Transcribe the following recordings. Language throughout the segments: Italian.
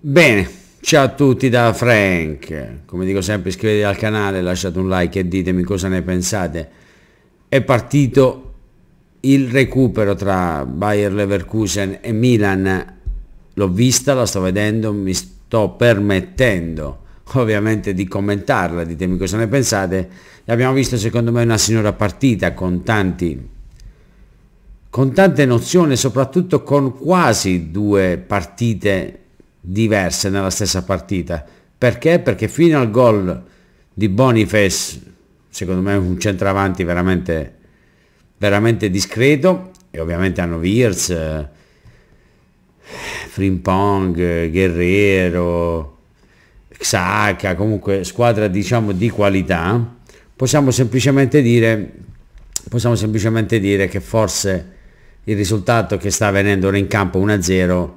Bene, ciao a tutti da Frank, come dico sempre iscrivetevi al canale, lasciate un like e ditemi cosa ne pensate. È partito il recupero tra Bayer Leverkusen e Milan, l'ho vista, la sto vedendo, mi sto permettendo ovviamente di commentarla, ditemi cosa ne pensate. L'abbiamo visto secondo me una signora partita con tanti con tante nozioni, soprattutto con quasi due partite diverse nella stessa partita. Perché? Perché fino al gol di Boniface, secondo me un centravanti veramente, veramente discreto, e ovviamente hanno Wirtz, eh, Frimpong, Guerrero, Xhaka, comunque squadra diciamo di qualità, possiamo semplicemente dire, possiamo semplicemente dire che forse il risultato che sta avvenendo ora in campo 1-0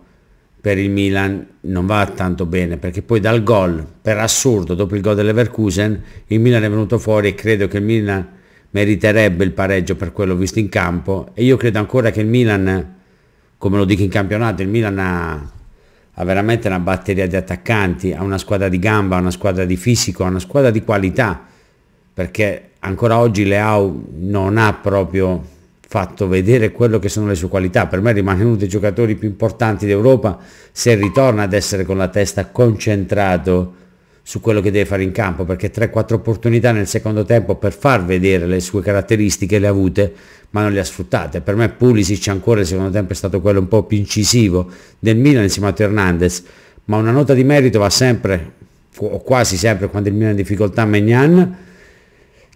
per il Milan non va tanto bene perché poi dal gol per assurdo dopo il gol dell'Everkusen il Milan è venuto fuori e credo che il Milan meriterebbe il pareggio per quello visto in campo e io credo ancora che il Milan come lo dico in campionato il Milan ha, ha veramente una batteria di attaccanti ha una squadra di gamba ha una squadra di fisico ha una squadra di qualità perché ancora oggi Leao non ha proprio fatto vedere quello che sono le sue qualità, per me rimane uno dei giocatori più importanti d'Europa se ritorna ad essere con la testa concentrato su quello che deve fare in campo, perché 3-4 opportunità nel secondo tempo per far vedere le sue caratteristiche le ha avute, ma non le ha sfruttate. Per me Pulisic ancora nel secondo tempo è stato quello un po' più incisivo del Milan insieme a Hernandez, ma una nota di merito va sempre, o quasi sempre, quando il Milan è in difficoltà, Magnan,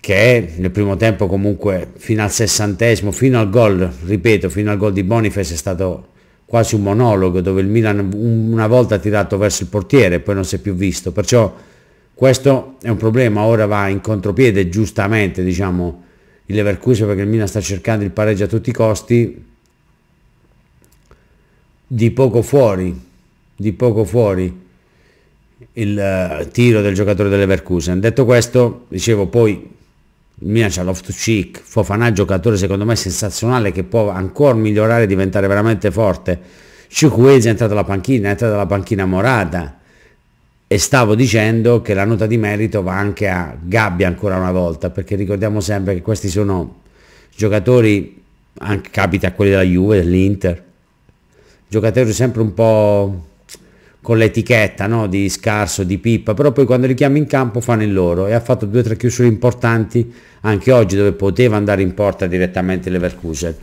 che nel primo tempo comunque fino al sessantesimo, fino al gol, ripeto, fino al gol di Boniface è stato quasi un monologo dove il Milan una volta ha tirato verso il portiere e poi non si è più visto, perciò questo è un problema, ora va in contropiede giustamente diciamo il Leverkusen perché il Milan sta cercando il pareggio a tutti i costi, di poco fuori, di poco fuori il eh, tiro del giocatore delle dell'Everkusen. Detto questo, dicevo poi Milan c'ha to cheek Fofana giocatore secondo me sensazionale che può ancora migliorare e diventare veramente forte. Cicuese è entrato dalla panchina, è entrato dalla panchina morata e stavo dicendo che la nota di merito va anche a Gabbia ancora una volta perché ricordiamo sempre che questi sono giocatori, anche capita a quelli della Juve, dell'Inter, giocatori sempre un po' con l'etichetta no? di scarso, di pippa, però poi quando li chiama in campo fanno il loro e ha fatto due o tre chiusure importanti anche oggi dove poteva andare in porta direttamente l'Everkusen.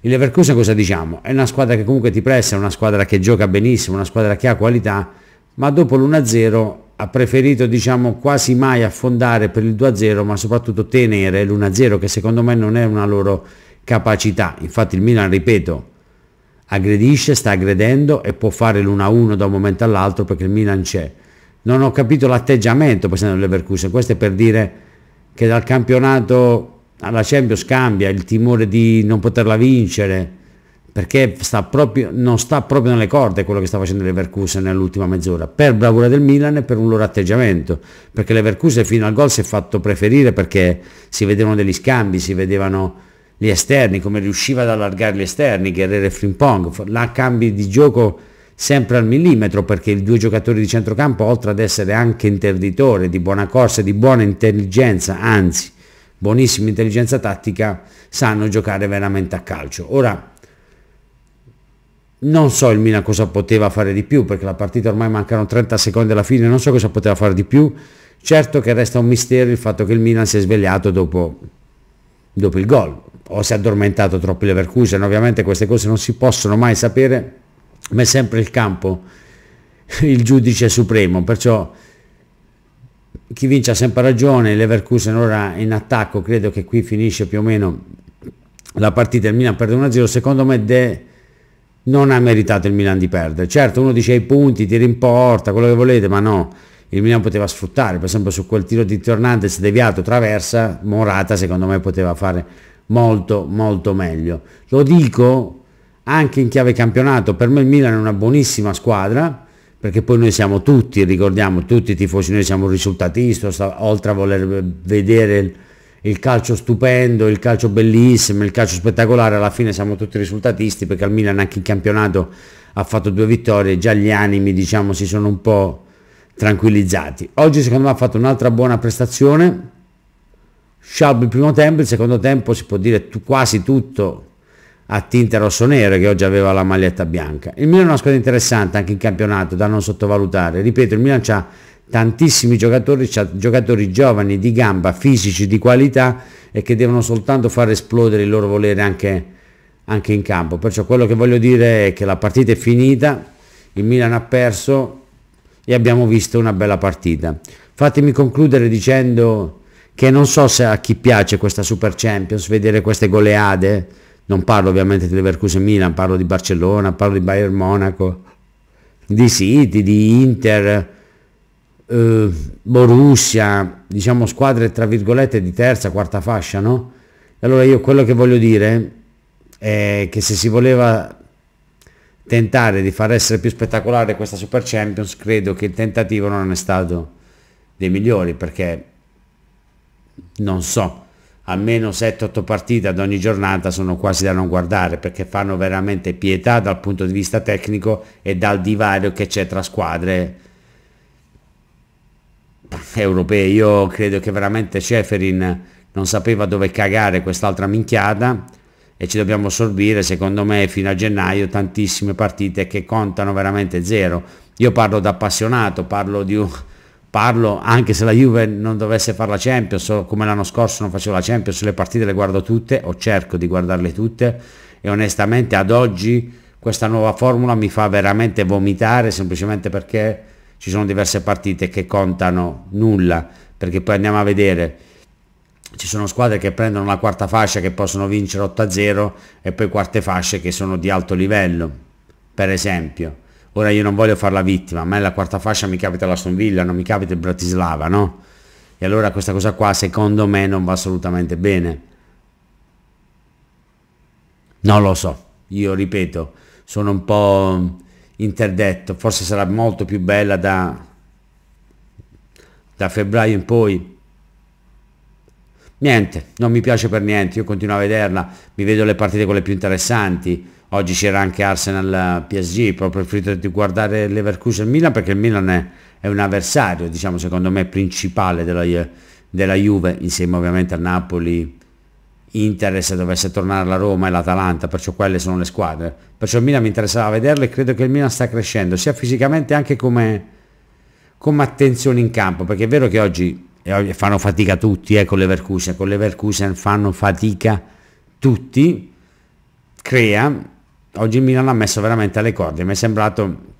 Il Leverkusen cosa diciamo? È una squadra che comunque ti presta, è una squadra che gioca benissimo, una squadra che ha qualità, ma dopo l'1-0 ha preferito diciamo quasi mai affondare per il 2-0, ma soprattutto tenere l'1-0 che secondo me non è una loro capacità. Infatti il Milan, ripeto, aggredisce, sta aggredendo e può fare l'1-1 da un momento all'altro perché il Milan c'è. Non ho capito l'atteggiamento per esempio Leverkusen, questo è per dire che dal campionato alla Champions cambia il timore di non poterla vincere perché sta proprio, non sta proprio nelle corde quello che sta facendo Leverkusen nell'ultima mezz'ora, per bravura del Milan e per un loro atteggiamento, perché Leverkusen fino al gol si è fatto preferire perché si vedevano degli scambi, si vedevano gli esterni, come riusciva ad allargare gli esterni, Guerrero e Frimpong, la cambi di gioco sempre al millimetro perché i due giocatori di centrocampo oltre ad essere anche interditore di buona corsa, di buona intelligenza, anzi buonissima intelligenza tattica, sanno giocare veramente a calcio. Ora non so il Milan cosa poteva fare di più perché la partita ormai mancano 30 secondi alla fine, non so cosa poteva fare di più. Certo che resta un mistero il fatto che il Milan si è svegliato dopo, dopo il gol o si è addormentato troppo il Leverkusen, ovviamente queste cose non si possono mai sapere, ma è sempre il campo il giudice supremo, perciò chi vince ha sempre ragione, Leverkusen ora in attacco, credo che qui finisce più o meno la partita, il Milan perde 1-0, secondo me De non ha meritato il Milan di perdere, certo uno dice i punti, ti in quello che volete, ma no, il Milan poteva sfruttare, per esempio su quel tiro di Tornantes deviato traversa, Morata secondo me poteva fare molto molto meglio. Lo dico anche in chiave campionato, per me il Milan è una buonissima squadra, perché poi noi siamo tutti, ricordiamo tutti i tifosi, noi siamo risultatisti, oltre a voler vedere il, il, calcio stupendo, il calcio bellissimo, il calcio spettacolare, alla fine siamo tutti risultatisti perché al Milan anche in campionato ha fatto due vittorie, già gli animi diciamo si sono un po' tranquillizzati. Oggi secondo me ha fatto un'altra buona prestazione, Scialbo il primo tempo, il secondo tempo si può dire tu, quasi tutto a tinte rosso-nero che oggi aveva la maglietta bianca. Il Milan è una squadra interessante anche in campionato da non sottovalutare. Ripeto, il Milan ha tantissimi giocatori, ha giocatori giovani di gamba, fisici, di qualità e che devono soltanto far esplodere il loro volere anche, anche in campo. Perciò quello che voglio dire è che la partita è finita, il Milan ha perso e abbiamo visto una bella partita. Fatemi concludere dicendo che non so se a chi piace questa Super Champions vedere queste goleade, non parlo ovviamente di Leverkusen Milan, parlo di Barcellona, parlo di Bayern Monaco, di City, di Inter, eh, Borussia, diciamo squadre tra virgolette di terza, quarta fascia, no? Allora io quello che voglio dire è che se si voleva tentare di far essere più spettacolare questa Super Champions, credo che il tentativo non è stato dei migliori perché non so, almeno 7-8 partite ad ogni giornata sono quasi da non guardare perché fanno veramente pietà dal punto di vista tecnico e dal divario che c'è tra squadre europee. Io credo che veramente Ceferin non sapeva dove cagare quest'altra minchiata e ci dobbiamo assorbire, secondo me fino a gennaio tantissime partite che contano veramente zero. Io parlo da appassionato, parlo di un parlo anche se la Juve non dovesse fare la Champions o come l'anno scorso non facevo la Champions le partite le guardo tutte o cerco di guardarle tutte e onestamente ad oggi questa nuova formula mi fa veramente vomitare semplicemente perché ci sono diverse partite che contano nulla perché poi andiamo a vedere ci sono squadre che prendono la quarta fascia che possono vincere 8-0 e poi quarte fasce che sono di alto livello per esempio Ora io non voglio fare la vittima, a me la quarta fascia mi capita la Stonvilla, non mi capita il Bratislava, no? E allora questa cosa qua secondo me non va assolutamente bene. Non lo so, io ripeto, sono un po' interdetto, forse sarà molto più bella da, da febbraio in poi, niente, non mi piace per niente, io continuo a vederla, mi vedo le partite quelle più interessanti, oggi c'era anche Arsenal eh, PSG, proprio ho preferito guardare Leverkusen Milan perché il Milan è, è, un avversario, diciamo secondo me principale della, eh, della Juve, insieme ovviamente al Napoli, Inter se dovesse tornare la Roma e l'Atalanta, perciò quelle sono le squadre, perciò il Milan mi interessava vederlo e credo che il Milan sta crescendo, sia fisicamente anche come, come attenzione in campo, perché è vero che oggi e fanno fatica tutti eh, con l'Everkusen, con l'Everkusen fanno fatica tutti, crea, oggi il Milan ha messo veramente alle corde, mi è sembrato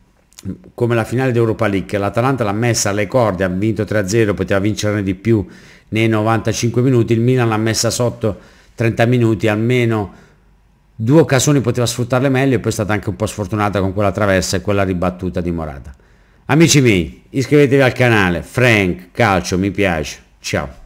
come la finale d'Europa League, l'Atalanta l'ha messa alle corde, ha vinto 3-0, poteva vincerne di più nei 95 minuti, il Milan l'ha messa sotto 30 minuti, almeno due occasioni poteva sfruttarle meglio e poi è stata anche un po' sfortunata con quella traversa e quella ribattuta di Morata. Amici miei, iscrivetevi al canale, Frank Calcio mi piace, ciao.